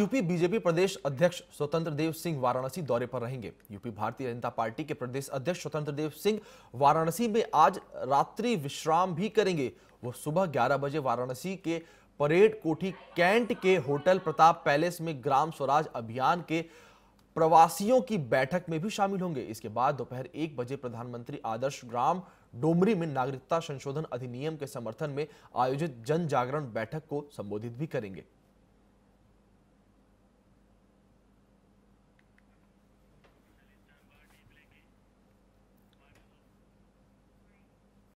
UP BJP प्रदेश अध्यक्ष स्वतंत्र देव सिंह वाराणसी दौरे पर रहेंगे यूपी भारतीय जनता पार्टी के प्रदेश अध्यक्ष स्वतंत्र देव सिंह वाराणसी में आज रात्रि विश्राम भी करेंगे वो सुबह 11 बजे वाराणसी के परेड कोठी कैंट के होटल प्रताप पैलेस में ग्राम स्वराज अभियान के प्रवासियों की बैठक में भी शामिल होंगे इसके बाद दोपहर एक बजे प्रधानमंत्री आदर्श ग्राम डोमरी में नागरिकता संशोधन अधिनियम के समर्थन में आयोजित जन जागरण बैठक को संबोधित भी करेंगे